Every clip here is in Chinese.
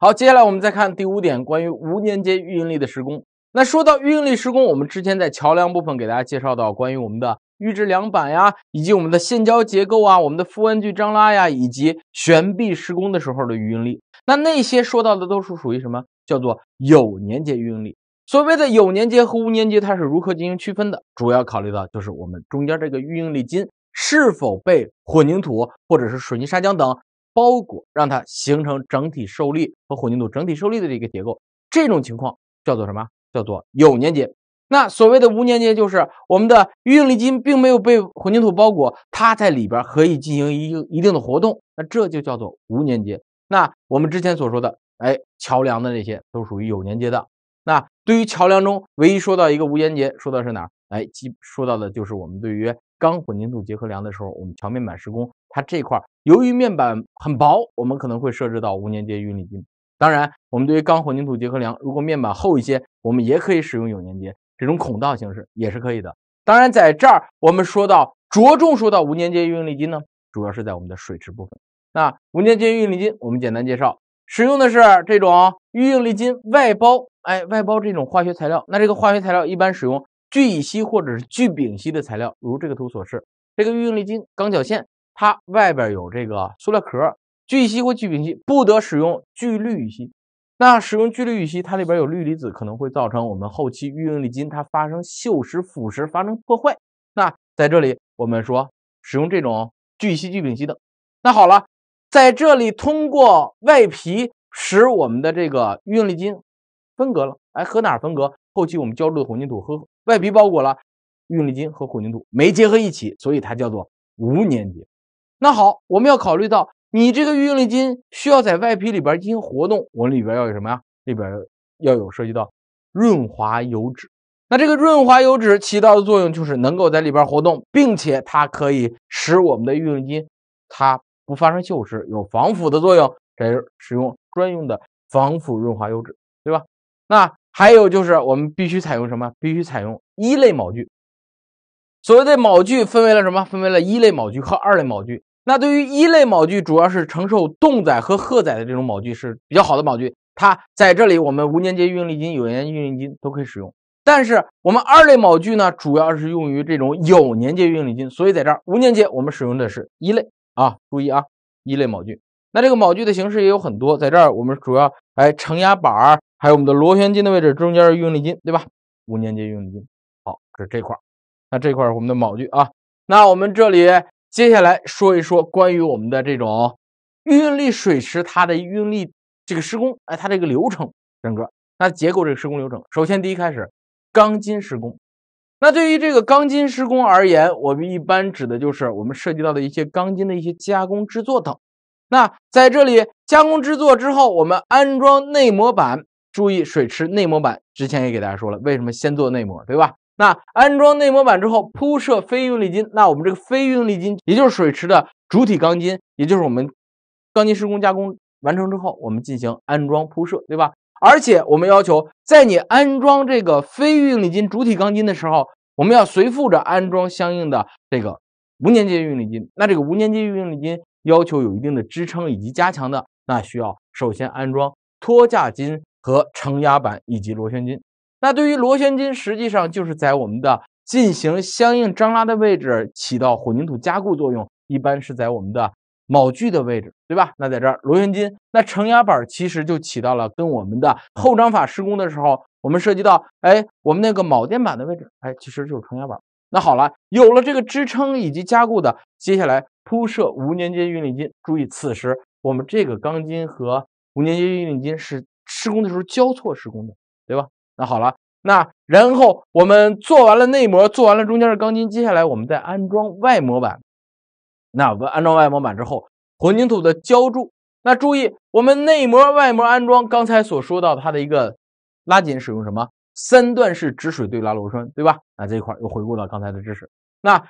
好，接下来我们再看第五点，关于无粘结预应力的施工。那说到预应力施工，我们之前在桥梁部分给大家介绍到，关于我们的预制梁板呀，以及我们的现浇结构啊，我们的负弯距张拉呀，以及悬臂施工的时候的预应力。那那些说到的都是属于什么？叫做有粘结预应力。所谓的有粘结和无粘结，它是如何进行区分的？主要考虑到就是我们中间这个预应力筋是否被混凝土或者是水泥砂浆等。包裹让它形成整体受力和混凝土整体受力的这个结构，这种情况叫做什么？叫做有粘结。那所谓的无粘结，就是我们的预应力筋并没有被混凝土包裹，它在里边可以进行一一定的活动，那这就叫做无粘结。那我们之前所说的，哎，桥梁的那些都属于有粘结的。那对于桥梁中唯一说到一个无粘结，说的是哪儿？哎，基说到的就是我们对于钢混凝土结合梁的时候，我们桥面板施工。它这块儿由于面板很薄，我们可能会设置到无粘结预应力筋。当然，我们对于钢混凝土结合梁，如果面板厚一些，我们也可以使用有粘结这种孔道形式，也是可以的。当然，在这儿我们说到着重说到无粘结预应力筋呢，主要是在我们的水池部分。那无粘结预应力筋我们简单介绍，使用的是这种预应力筋外包，哎，外包这种化学材料。那这个化学材料一般使用聚乙烯或者是聚丙烯的材料，如这个图所示，这个预应力筋钢绞线。它外边有这个塑料壳，聚乙烯或聚丙烯不得使用聚氯乙烯。那使用聚氯乙烯，它里边有氯离子，可能会造成我们后期预应力筋它发生锈蚀、腐蚀、发生破坏。那在这里我们说使用这种聚乙烯、聚丙烯等。那好了，在这里通过外皮使我们的这个预应力筋分隔了，哎，和哪儿分隔？后期我们浇筑的混凝土和外皮包裹了预应力筋和混凝土没结合一起，所以它叫做无粘结。那好，我们要考虑到你这个预应力筋需要在外皮里边进行活动，我里边要有什么呀？里边要有涉及到润滑油脂。那这个润滑油脂起到的作用就是能够在里边活动，并且它可以使我们的预应力筋它不发生锈蚀，有防腐的作用。这是使用专用的防腐润滑油脂，对吧？那还有就是我们必须采用什么？必须采用一类锚具。所谓的锚具分为了什么？分为了一类锚具和二类锚具。那对于一类锚具，主要是承受动载和荷载的这种锚具是比较好的锚具，它在这里我们无粘接预应力筋、有粘接预应力筋都可以使用。但是我们二类锚具呢，主要是用于这种有粘接预应力筋，所以在这儿无粘接我们使用的是一类啊，注意啊，一类锚具。那这个锚具的形式也有很多，在这儿我们主要哎承压板儿，还有我们的螺旋筋的位置中间是预应力筋，对吧？无粘接预应力筋。好，这是这块儿，那这块儿我们的锚具啊。那我们这里。接下来说一说关于我们的这种运力水池，它的运力这个施工，哎，它这个流程整个，那结构这个施工流程。首先，第一开始钢筋施工。那对于这个钢筋施工而言，我们一般指的就是我们涉及到的一些钢筋的一些加工制作等。那在这里加工制作之后，我们安装内模板。注意，水池内模板之前也给大家说了，为什么先做内模，对吧？那安装内模板之后，铺设非预应力筋。那我们这个非预应力筋，也就是水池的主体钢筋，也就是我们钢筋施工加工完成之后，我们进行安装铺设，对吧？而且我们要求，在你安装这个非预应力筋主体钢筋的时候，我们要随附着安装相应的这个无粘接预应力筋。那这个无粘接预应力筋要求有一定的支撑以及加强的，那需要首先安装托架筋和承压板以及螺旋筋。那对于螺旋筋，实际上就是在我们的进行相应张拉的位置起到混凝土加固作用，一般是在我们的锚具的位置，对吧？那在这儿螺旋筋，那承压板其实就起到了跟我们的后张法施工的时候，我们涉及到，哎，我们那个锚垫板的位置，哎，其实就是承压板。那好了，有了这个支撑以及加固的，接下来铺设无粘接预应力筋。注意，此时我们这个钢筋和无粘接预应力筋是施工的时候交错施工的，对吧？那好了，那然后我们做完了内膜，做完了中间的钢筋，接下来我们再安装外模板。那安装外模板之后，混凝土的浇筑。那注意，我们内膜、外膜安装，刚才所说到它的一个拉紧使用什么？三段式止水对拉螺栓，对吧？那这一块又回顾到刚才的知识。那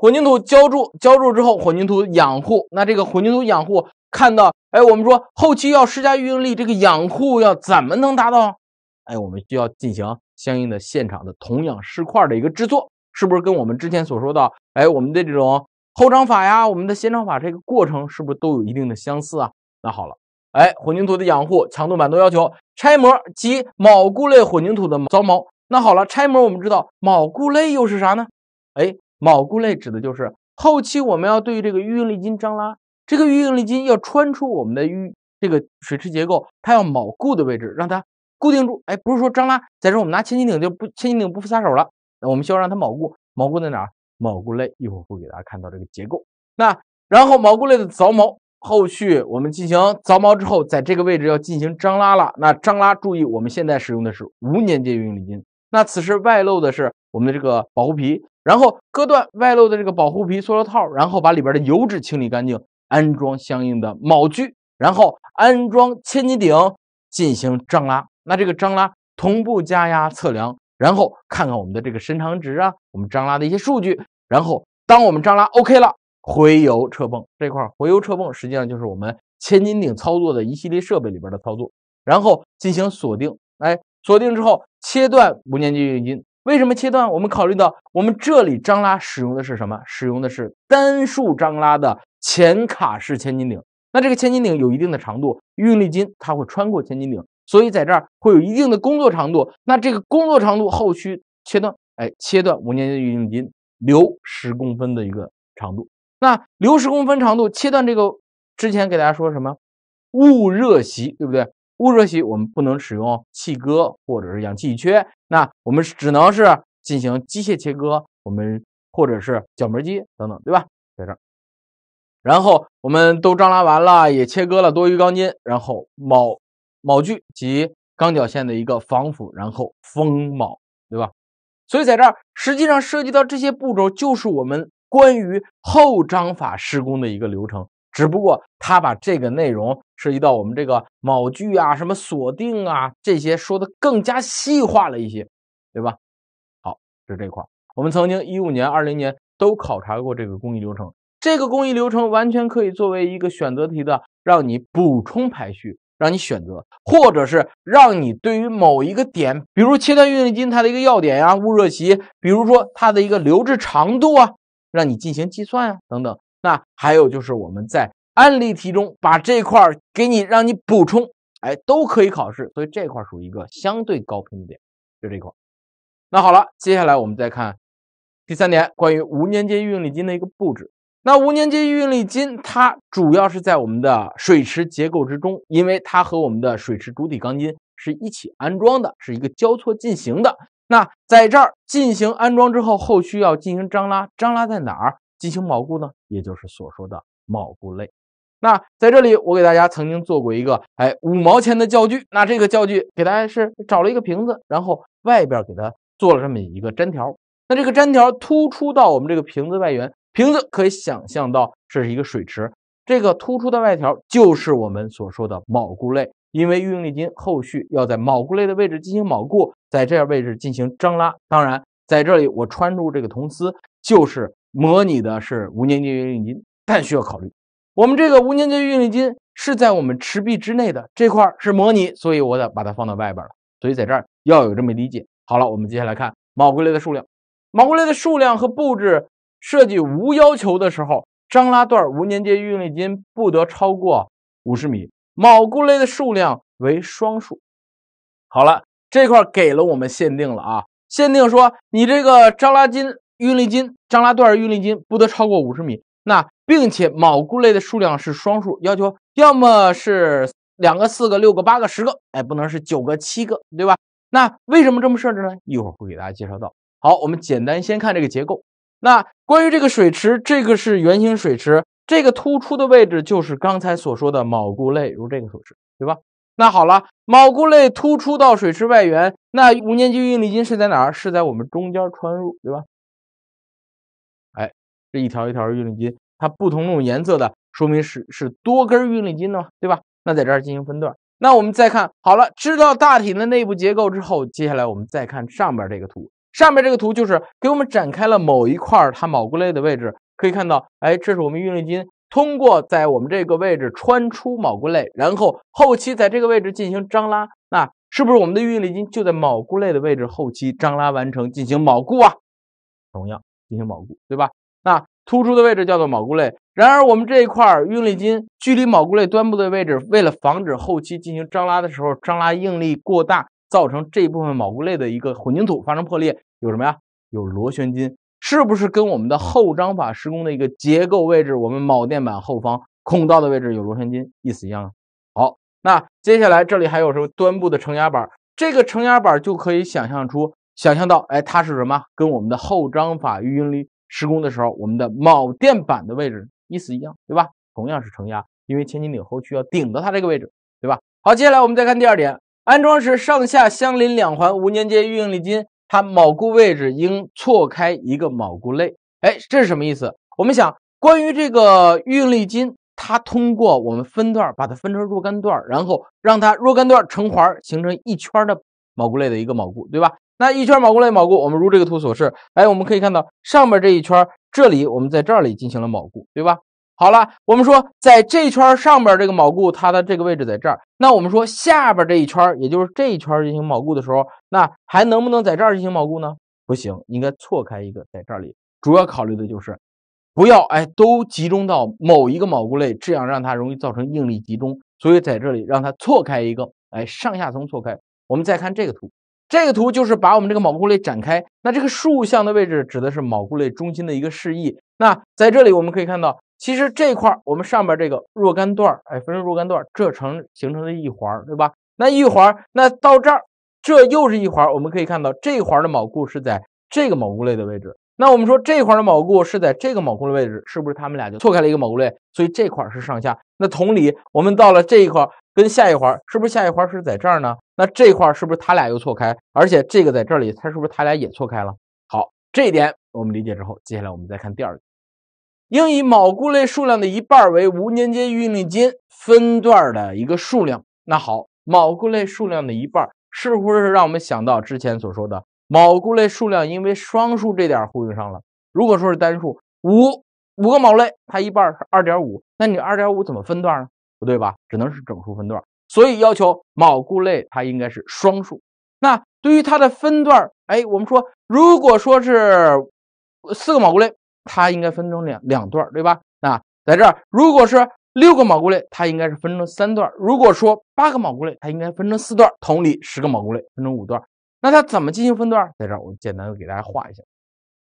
混凝土浇筑，浇筑之后，混凝土养护。那这个混凝土养护，看到，哎，我们说后期要施加预应力，这个养护要怎么能达到？哎，我们需要进行相应的现场的同样试块的一个制作，是不是跟我们之前所说的，哎，我们的这种后张法呀，我们的先张法这个过程是不是都有一定的相似啊？那好了，哎，混凝土的养护强度满足要求，拆模及锚固类混凝土的凿锚。那好了，拆模我们知道锚固类又是啥呢？哎，锚固类指的就是后期我们要对这个预应力筋张拉，这个预应力筋要穿出我们的预这个水池结构，它要锚固的位置，让它。固定住，哎，不是说张拉，再说我们拿千斤顶就不，千斤顶不撒手了，那我们需要让它锚固，锚固在哪儿？锚固类一会儿会给大家看到这个结构。那然后锚固类的凿锚，后续我们进行凿锚之后，在这个位置要进行张拉了。那张拉注意，我们现在使用的是无粘结预应力筋，那此时外露的是我们的这个保护皮，然后割断外露的这个保护皮塑料套，然后把里边的油脂清理干净，安装相应的锚具，然后安装千斤顶进行张拉。那这个张拉同步加压测量，然后看看我们的这个伸长值啊，我们张拉的一些数据。然后当我们张拉 OK 了，回油撤泵这块儿，回油撤泵实际上就是我们千斤顶操作的一系列设备里边的操作，然后进行锁定，哎，锁定之后切断无年级运筋。为什么切断？我们考虑到我们这里张拉使用的是什么？使用的是单数张拉的前卡式千斤顶。那这个千斤顶有一定的长度，运力筋它会穿过千斤顶。所以在这儿会有一定的工作长度，那这个工作长度后期切断，哎，切断五厘米的预应力筋，留十公分的一个长度。那留十公分长度，切断这个之前给大家说什么？捂热席，对不对？捂热席我们不能使用气割或者是氧气乙炔，那我们只能是进行机械切割，我们或者是角磨机等等，对吧？在这儿，然后我们都张拉完了，也切割了多余钢筋，然后锚。锚具及钢绞线的一个防腐，然后封锚，对吧？所以在这儿实际上涉及到这些步骤，就是我们关于后章法施工的一个流程，只不过他把这个内容涉及到我们这个锚具啊、什么锁定啊这些说的更加细化了一些，对吧？好，是这块我们曾经一五年、二零年都考察过这个工艺流程，这个工艺流程完全可以作为一个选择题的让你补充排序。让你选择，或者是让你对于某一个点，比如切断运力筋它的一个要点呀、物热期，比如说它的一个留置长度啊，让你进行计算啊，等等。那还有就是我们在案例题中把这块儿给你让你补充，哎，都可以考试。所以这块属于一个相对高频的点，就这块。那好了，接下来我们再看第三点，关于无粘接运应力筋的一个布置。那无粘结预应力筋，它主要是在我们的水池结构之中，因为它和我们的水池主体钢筋是一起安装的，是一个交错进行的。那在这儿进行安装之后，后续要进行张拉，张拉在哪儿进行锚固呢？也就是所说的锚固类。那在这里，我给大家曾经做过一个，哎，五毛钱的教具。那这个教具给大家是找了一个瓶子，然后外边给它做了这么一个粘条。那这个粘条突出到我们这个瓶子外缘。瓶子可以想象到这是一个水池，这个突出的外条就是我们所说的锚固类，因为预应力筋后续要在锚固类的位置进行锚固，在这样位置进行张拉。当然，在这里我穿入这个铜丝就是模拟的是无粘结预应力筋，但需要考虑我们这个无粘结预应力筋是在我们池壁之内的这块是模拟，所以我得把它放到外边了。所以在这儿要有这么理解。好了，我们接下来看锚固类的数量，锚固类的数量和布置。设计无要求的时候，张拉段无粘接预应力筋不得超过五十米，锚固类的数量为双数。好了，这块给了我们限定了啊，限定说你这个张拉筋、预应力筋、张拉段预应力筋不得超过五十米，那并且锚固类的数量是双数，要求要么是两个、四个、六个、八个、十个，哎，不能是九个、七个，对吧？那为什么这么设置呢？一会儿会给大家介绍到。好，我们简单先看这个结构。那关于这个水池，这个是圆形水池，这个突出的位置就是刚才所说的锚固类，如这个所示，对吧？那好了，锚固类突出到水池外缘，那五年级应力筋是在哪儿？是在我们中间穿入，对吧？哎，这一条一条的应力筋，它不同种颜色的，说明是是多根预应力筋的嘛，对吧？那在这儿进行分段。那我们再看，好了，知道大体的内部结构之后，接下来我们再看上边这个图。上面这个图就是给我们展开了某一块儿它锚固类的位置，可以看到，哎，这是我们预力筋通过在我们这个位置穿出锚固类，然后后期在这个位置进行张拉，那是不是我们的预力筋就在锚固类的位置后期张拉完成进行锚固啊？同样进行锚固，对吧？那突出的位置叫做锚固类。然而我们这一块运力筋距离锚固类端部的位置，为了防止后期进行张拉的时候张拉应力过大，造成这一部分锚固类的一个混凝土发生破裂。有什么呀？有螺旋筋，是不是跟我们的后张法施工的一个结构位置，我们锚垫板后方孔道的位置有螺旋筋，意思一样啊？好，那接下来这里还有什么端部的承压板？这个承压板就可以想象出、想象到，哎，它是什么？跟我们的后张法预应力施工的时候，我们的锚垫板的位置意思一样，对吧？同样是承压，因为千斤顶后区要顶到它这个位置，对吧？好，接下来我们再看第二点，安装时上下相邻两环无粘接预应力筋。它锚固位置应错开一个锚固类。哎，这是什么意思？我们想，关于这个预力筋，它通过我们分段把它分成若干段，然后让它若干段成环形成一圈的锚固类的一个锚固，对吧？那一圈锚固类锚固，我们如这个图所示，哎，我们可以看到上面这一圈，这里我们在这里进行了锚固，对吧？好了，我们说在这圈上边这个锚固，它的这个位置在这儿。那我们说下边这一圈，也就是这一圈进行锚固的时候，那还能不能在这儿进行锚固呢？不行，应该错开一个，在这里。主要考虑的就是，不要哎都集中到某一个锚固类，这样让它容易造成应力集中。所以在这里让它错开一个，哎上下层错开。我们再看这个图，这个图就是把我们这个锚固类展开。那这个竖向的位置指的是锚固类中心的一个示意。那在这里我们可以看到。其实这块儿，我们上边这个若干段儿，哎，分成若干段，这成形成了一环，对吧？那一环，那到这儿，这又是一环。我们可以看到这一环的卯固是在这个卯固类的位置。那我们说这一环的卯固是在这个卯固的位置，是不是他们俩就错开了一个卯固类？所以这块是上下。那同理，我们到了这一块跟下一儿，是不是下一儿是在这儿呢？那这块是不是他俩又错开？而且这个在这里，它是不是他俩也错开了？好，这一点我们理解之后，接下来我们再看第二个。应以卯固类数量的一半为无粘接玉米力筋分段的一个数量。那好，卯固类数量的一半，似乎是让我们想到之前所说的卯固类数量，因为双数这点呼应上了。如果说是单数，五五个卯类，它一半是二点五，那你二点五怎么分段呢？不对吧？只能是整数分段。所以要求卯固类它应该是双数。那对于它的分段，哎，我们说如果说是四个卯固类。它应该分成两两段，对吧？那在这儿，如果是六个铆固类，它应该是分成三段；如果说八个铆固类，它应该分成四段。同理，十个铆固类分成五段。那它怎么进行分段？在这儿，我简单的给大家画一下。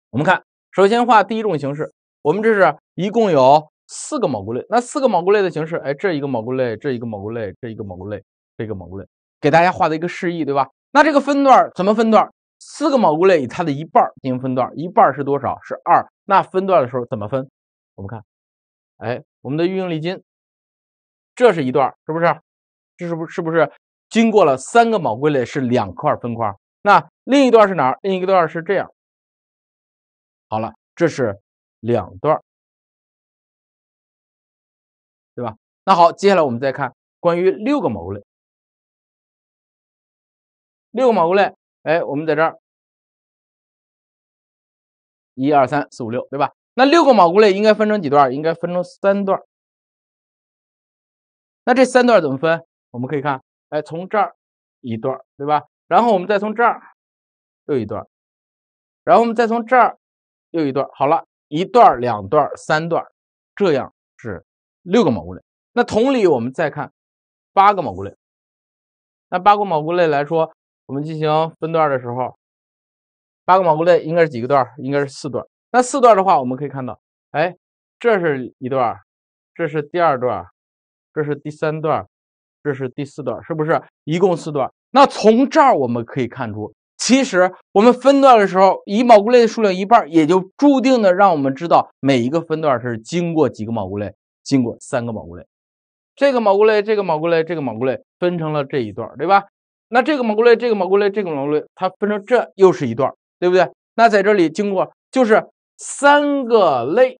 我们看，首先画第一种形式，我们这是一共有四个铆固类。那四个铆固类的形式，哎，这一个铆固类，这一个铆固类，这一个铆固类，这一个铆固类，给大家画的一个示意，对吧？那这个分段怎么分段？四个铆固类以它的一半进行分段，一半是多少？是二。那分段的时候怎么分？我们看，哎，我们的运用利金，这是一段，是不是？这是不是不是经过了三个锚归类是两块分块？那另一段是哪儿？另一个段是这样。好了，这是两段，对吧？那好，接下来我们再看关于六个毛类，六个锚类，哎，我们在这儿。一二三四五六，对吧？那六个锚菇类应该分成几段？应该分成三段。那这三段怎么分？我们可以看，哎，从这儿一段，对吧？然后我们再从这儿又一段，然后我们再从这儿又一段。好了，一段、两段、三段，这样是六个锚菇类。那同理，我们再看八个锚菇类。那八个锚菇类来说，我们进行分段的时候。八个蘑菇类应该是几个段？应该是四段。那四段的话，我们可以看到，哎，这是一段，这是第二段，这是第三段，这是第四段，是不是一共四段？那从这儿我们可以看出，其实我们分段的时候，以蘑菇类的数量一半，也就注定的让我们知道每一个分段是经过几个蘑菇类，经过三个蘑菇类。这个蘑菇类，这个蘑菇类，这个蘑菇类分成了这一段，对吧？那这个蘑菇类，这个蘑菇类，这个蘑菇类，它分成这又是一段。对不对？那在这里经过就是三个类，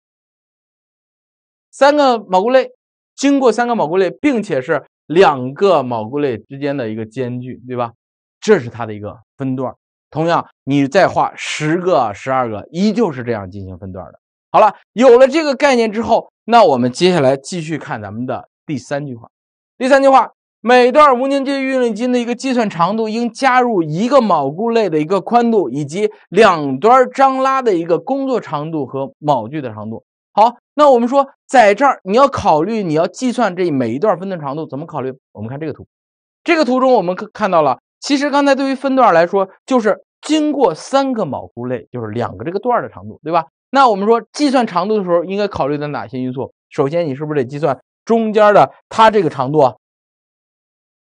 三个蘑固类，经过三个蘑固类，并且是两个蘑固类之间的一个间距，对吧？这是它的一个分段。同样，你再画十个、十二个，依旧是这样进行分段的。好了，有了这个概念之后，那我们接下来继续看咱们的第三句话。第三句话。每段无凝接预应力筋的一个计算长度，应加入一个锚固类的一个宽度，以及两端张拉的一个工作长度和锚距的长度。好，那我们说，在这儿你要考虑，你要计算这每一段分段长度怎么考虑？我们看这个图，这个图中我们看到了，其实刚才对于分段来说，就是经过三个锚固类，就是两个这个段的长度，对吧？那我们说计算长度的时候，应该考虑的哪些因素？首先，你是不是得计算中间的它这个长度啊？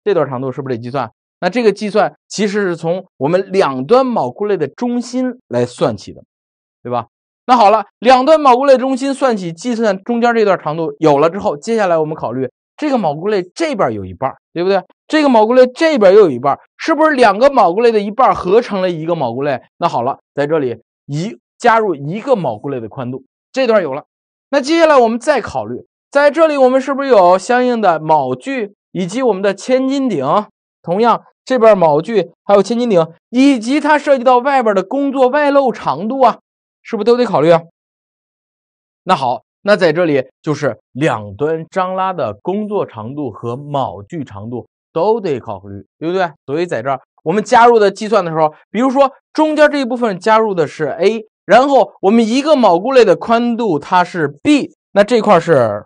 这段长度是不是得计算？那这个计算其实是从我们两端锚固类的中心来算起的，对吧？那好了，两端锚固类中心算起，计算中间这段长度有了之后，接下来我们考虑这个锚固类这边有一半，对不对？这个锚固类这边又有一半，是不是两个锚固类的一半合成了一个锚固类？那好了，在这里一加入一个锚固类的宽度，这段有了。那接下来我们再考虑，在这里我们是不是有相应的锚距？以及我们的千斤顶，同样这边铆距还有千斤顶，以及它涉及到外边的工作外露长度啊，是不是都得考虑啊？那好，那在这里就是两端张拉的工作长度和铆距长度都得考虑，对不对？所以在这儿我们加入的计算的时候，比如说中间这一部分加入的是 a，然后我们一个铆固类的宽度它是 b，那这块是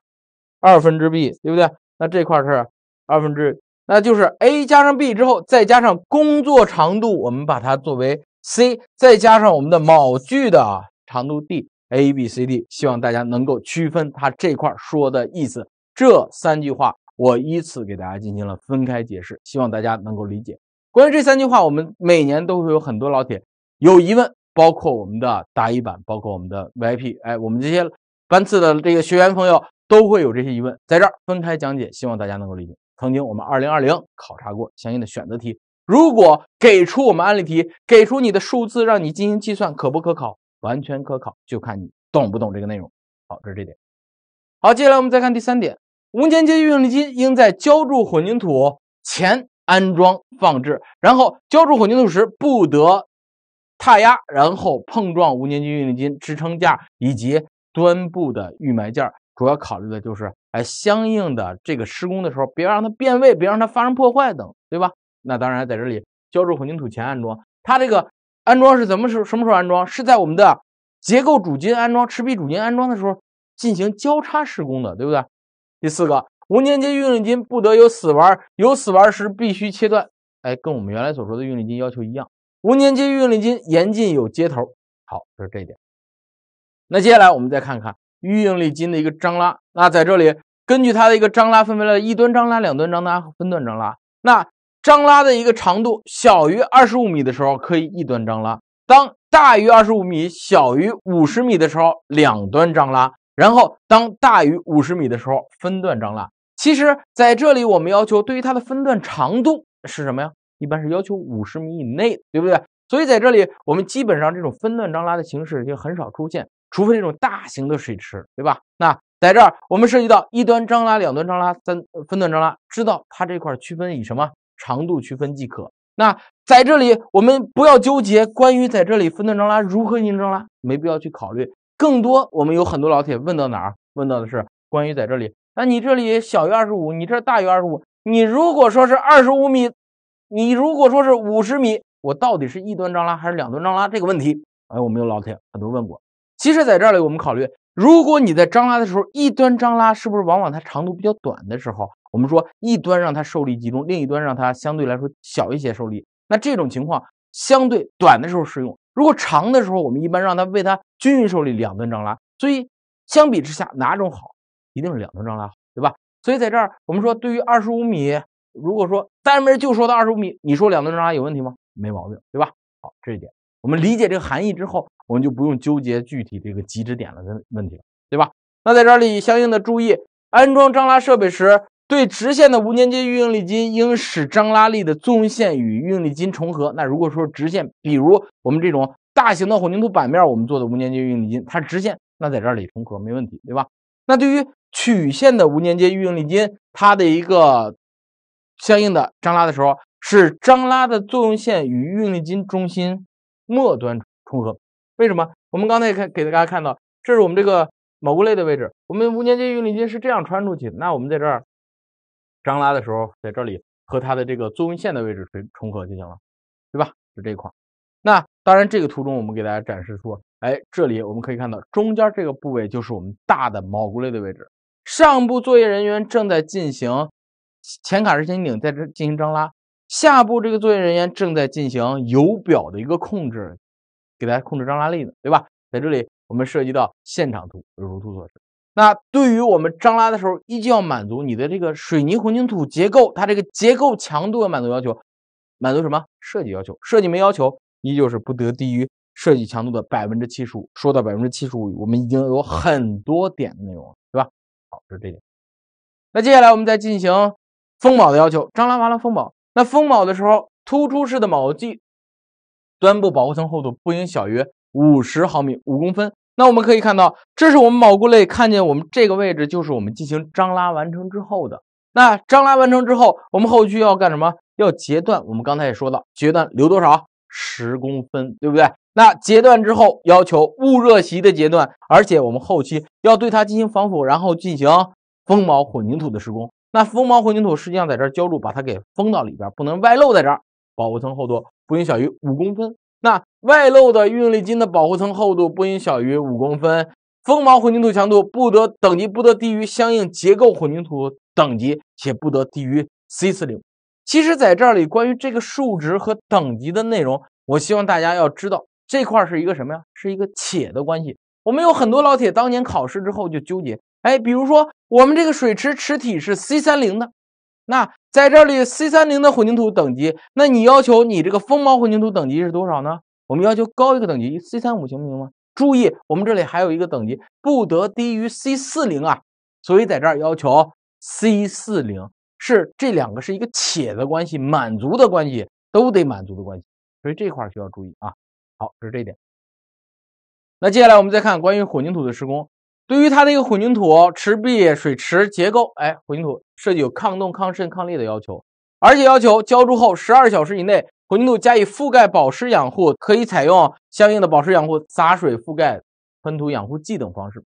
二分之 b，对不对？那这块是。二分之，那就是 a 加上 b 之后，再加上工作长度，我们把它作为 c，再加上我们的卯距的长度 d，abcd，希望大家能够区分它这块说的意思。这三句话我依次给大家进行了分开解释，希望大家能够理解。关于这三句话，我们每年都会有很多老铁有疑问，包括我们的答疑版，包括我们的 VIP，哎，我们这些班次的这个学员朋友都会有这些疑问，在这儿分开讲解，希望大家能够理解。曾经我们二零二零考察过相应的选择题，如果给出我们案例题，给出你的数字让你进行计算，可不可考？完全可考，就看你懂不懂这个内容。好，这是这点。好，接下来我们再看第三点，无粘结预应力筋应在浇筑混凝土前安装放置，然后浇筑混凝土时不得踏压，然后碰撞无粘接预应力筋支撑架以及端部的预埋件儿。主要考虑的就是，哎，相应的这个施工的时候，别让它变位，别让它发生破坏等，对吧？那当然，在这里浇筑混凝土前安装，它这个安装是怎么时什么时候安装？是在我们的结构主筋安装、持壁主筋安装的时候进行交叉施工的，对不对？第四个，无连接预应力筋不得有死弯，有死弯时必须切断。哎，跟我们原来所说的预力筋要求一样，无连接预应力筋严禁有接头。好，就是这一点。那接下来我们再看看。预应力筋的一个张拉，那在这里根据它的一个张拉，分为了一端张拉、两端张拉和分段张拉。那张拉的一个长度小于二十五米的时候，可以一端张拉；当大于二十五米、小于五十米的时候，两端张拉；然后当大于五十米的时候，分段张拉。其实在这里我们要求，对于它的分段长度是什么呀？一般是要求五十米以内，对不对？所以在这里我们基本上这种分段张拉的形式就很少出现。除非那种大型的水池，对吧？那在这儿我们涉及到一端张拉、两端张拉、三分段张拉，知道它这块区分以什么长度区分即可。那在这里我们不要纠结关于在这里分段张拉如何行张拉，没必要去考虑。更多我们有很多老铁问到哪儿？问到的是关于在这里，那你这里小于二十五，你这大于二十五，你如果说是二十五米，你如果说是五十米，我到底是一端张拉还是两端张拉这个问题？哎，我们有老铁很多问过。其实在这里，我们考虑，如果你在张拉的时候，一端张拉，是不是往往它长度比较短的时候，我们说一端让它受力集中，另一端让它相对来说小一些受力，那这种情况相对短的时候适用。如果长的时候，我们一般让它为它均匀受力，两端张拉。所以相比之下，哪种好，一定是两端张拉好，对吧？所以在这儿，我们说对于二十五米，如果说单门就说到二十五米，你说两端张拉有问题吗？没毛病，对吧？好，这一点我们理解这个含义之后。我们就不用纠结具体这个极值点了的问题，了，对吧？那在这里相应的注意，安装张拉设备时，对直线的无粘接预应力筋，应使张拉力的作用线与预应力筋重合。那如果说直线，比如我们这种大型的混凝土板面，我们做的无粘结预应力筋，它直线，那在这里重合没问题，对吧？那对于曲线的无粘接预应力筋，它的一个相应的张拉的时候，是张拉的作用线与预应力筋中心末端重合。为什么？我们刚才也看给大家看到，这是我们这个锚固类的位置。我们无年接预力筋是这样穿出去，那我们在这儿张拉的时候，在这里和它的这个作用线的位置重重合就行了，对吧？就这一块那当然，这个图中我们给大家展示出，哎，这里我们可以看到中间这个部位就是我们大的锚固类的位置。上部作业人员正在进行前卡式千斤顶在这进行张拉，下部这个作业人员正在进行油表的一个控制。给大家控制张拉力呢，对吧？在这里我们涉及到现场图，如图所示。那对于我们张拉的时候，依旧要满足你的这个水泥混凝土结构，它这个结构强度要满足要求，满足什么设计要求？设计没要求，依旧是不得低于设计强度的百分之七十五。说到百分之七十五，我们已经有很多点的内容了，对吧？好，是这点。那接下来我们再进行封锚的要求，张拉完了封锚。那封锚的时候，突出式的锚具。端部保护层厚度不应小于五十毫米五公分。那我们可以看到，这是我们锚固类，看见我们这个位置就是我们进行张拉完成之后的。那张拉完成之后，我们后续要干什么？要截断。我们刚才也说了，截断留多少？十公分，对不对？那截断之后，要求勿热袭的截断，而且我们后期要对它进行防腐，然后进行封锚混凝土的施工。那封锚混凝土实际上在这浇筑，把它给封到里边，不能外露在这儿。保护层厚度。不应小于五公分。那外露的运力筋的保护层厚度不应小于五公分。蜂芒混凝土强度不得等级不得低于相应结构混凝土等级，且不得低于 C 四零。其实，在这里关于这个数值和等级的内容，我希望大家要知道这块是一个什么呀？是一个且的关系。我们有很多老铁当年考试之后就纠结，哎，比如说我们这个水池池体是 C 三零的。那在这里，C 三零的混凝土等级，那你要求你这个蜂毛混凝土等级是多少呢？我们要求高一个等级，C 三五行不行吗？注意，我们这里还有一个等级，不得低于 C 四零啊。所以在这儿要求 C 四零是这两个是一个且的关系，满足的关系，都得满足的关系。所以这块需要注意啊。好，这是这一点。那接下来我们再看关于混凝土的施工。对于它的一个混凝土池壁水池结构，哎，混凝土设计有抗冻、抗渗、抗裂的要求，而且要求浇筑后十二小时以内，混凝土加以覆盖保湿养护，可以采用相应的保湿养护、洒水覆盖、喷涂养护剂等方式。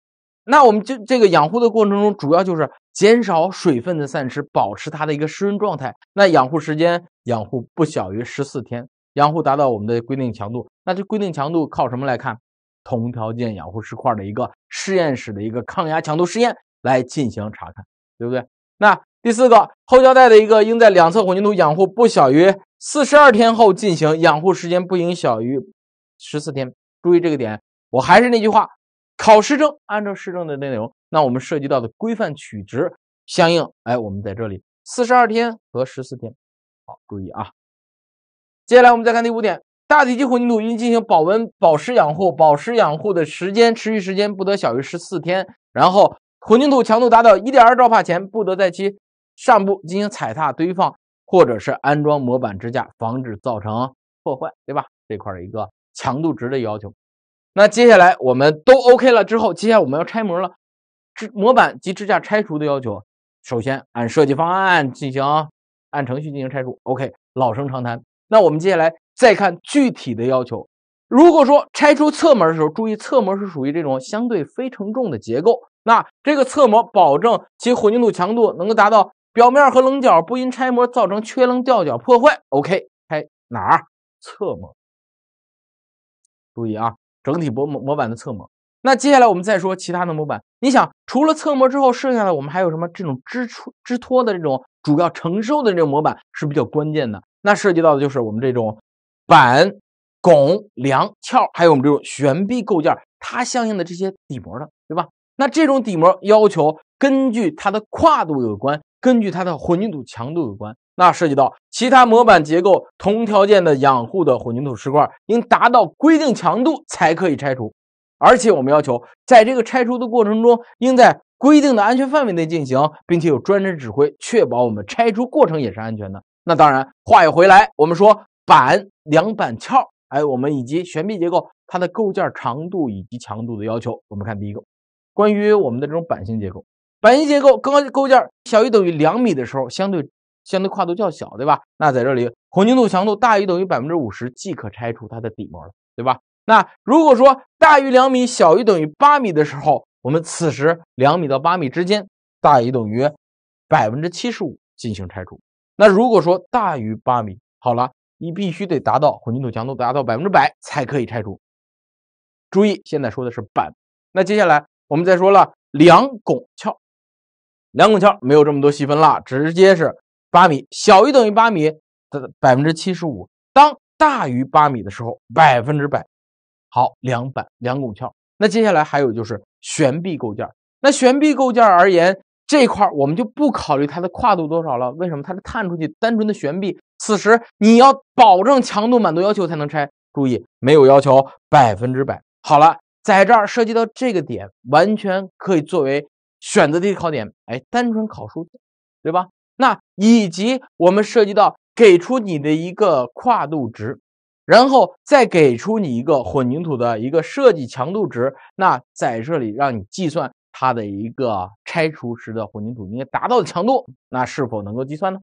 那我们这这个养护的过程中，主要就是减少水分的散失，保持它的一个湿润状态。那养护时间，养护不小于十四天，养护达到我们的规定强度。那这规定强度靠什么来看？同条件养护石块的一个试验室的一个抗压强度试验来进行查看，对不对？那第四个后浇带的一个应在两侧混凝土养护不小于四十二天后进行，养护时间不应小于十四天。注意这个点，我还是那句话，考试证按照市政的内容，那我们涉及到的规范取值相应，哎，我们在这里四十二天和十四天，好注意啊。接下来我们再看第五点。大体积混凝土应进行保温保湿养护，保湿养护的时间持续时间不得小于十四天。然后，混凝土强度达到一点二兆帕前，不得在其上部进行踩踏、堆放或者是安装模板支架，防止造成破坏，对吧？这块儿一个强度值的要求。那接下来我们都 OK 了之后，接下来我们要拆模了，支模板及支架拆除的要求，首先按设计方案进行，按程序进行拆除。OK，老生常谈。那我们接下来。再看具体的要求，如果说拆除侧门的时候，注意侧门是属于这种相对非承重的结构，那这个侧模保证其混凝土强度能够达到，表面和棱角不因拆模造成缺棱掉角破坏。OK，拆哪儿？侧模。注意啊，整体薄模模板的侧模。那接下来我们再说其他的模板。你想，除了侧模之后，剩下的我们还有什么？这种支出支托的这种主要承受的这种模板是比较关键的。那涉及到的就是我们这种。板、拱、梁、翘，还有我们这种悬臂构件，它相应的这些底膜的，对吧？那这种底膜要求根据它的跨度有关，根据它的混凝土强度有关。那涉及到其他模板结构同条件的养护的混凝土石块应达到规定强度才可以拆除，而且我们要求在这个拆除的过程中，应在规定的安全范围内进行，并且有专人指挥，确保我们拆除过程也是安全的。那当然，话又回来，我们说板。梁板翘，哎，我们以及悬臂结构，它的构件长度以及强度的要求，我们看第一个，关于我们的这种板型结构，板型结构，刚刚构件小于等于两米的时候，相对相对跨度较小，对吧？那在这里，混凝土强度大于等于百分之五十即可拆除它的底膜了，对吧？那如果说大于两米，小于等于八米的时候，我们此时两米到八米之间，大于等于百分之七十五进行拆除。那如果说大于八米，好了。你必须得达到混凝土强度达到百分之百才可以拆除。注意，现在说的是板。那接下来我们再说了梁拱翘，梁拱翘没有这么多细分了，直接是八米，小于等于八米的百分之七十五；当大于八米的时候，百分之百。好，梁板梁拱翘。那接下来还有就是悬臂构件。那悬臂构件而言。这块儿我们就不考虑它的跨度多少了，为什么？它是探出去单纯的悬臂，此时你要保证强度满足要求才能拆。注意，没有要求百分之百。好了，在这儿涉及到这个点，完全可以作为选择题考点。哎，单纯考字，对吧？那以及我们涉及到给出你的一个跨度值，然后再给出你一个混凝土的一个设计强度值，那在这里让你计算。它的一个拆除时的混凝土应该达到的强度，那是否能够计算呢？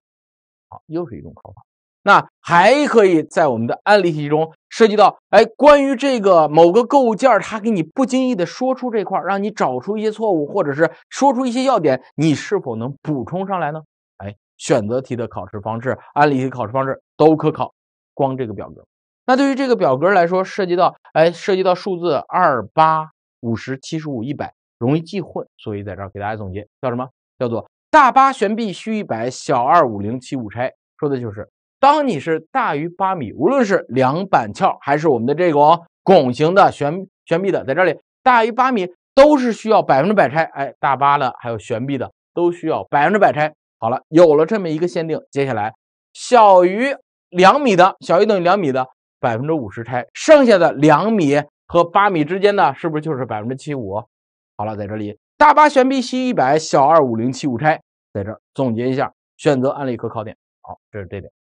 好，又是一种考法。那还可以在我们的案例题中涉及到，哎，关于这个某个构件，他给你不经意的说出这块，让你找出一些错误，或者是说出一些要点，你是否能补充上来呢？哎，选择题的考试方式，案例题考试方式都可考。光这个表格，那对于这个表格来说，涉及到哎，涉及到数字二八五十七十五一百。容易记混，所以在这儿给大家总结叫什么？叫做大八悬臂需一百，小二五零七五拆。说的就是当你是大于八米，无论是梁板翘还是我们的这种拱形的悬悬臂的，在这里大于八米都是需要百分之百拆。哎，大八的还有悬臂的都需要百分之百拆。好了，有了这么一个限定，接下来小于两米的，小于等于两米的百分之五十拆，剩下的两米和八米之间呢，是不是就是百分之七五？好了，在这里，大八悬臂 c 一百，小二五零七五拆，在这总结一下选择案例和考点。好，这是这点。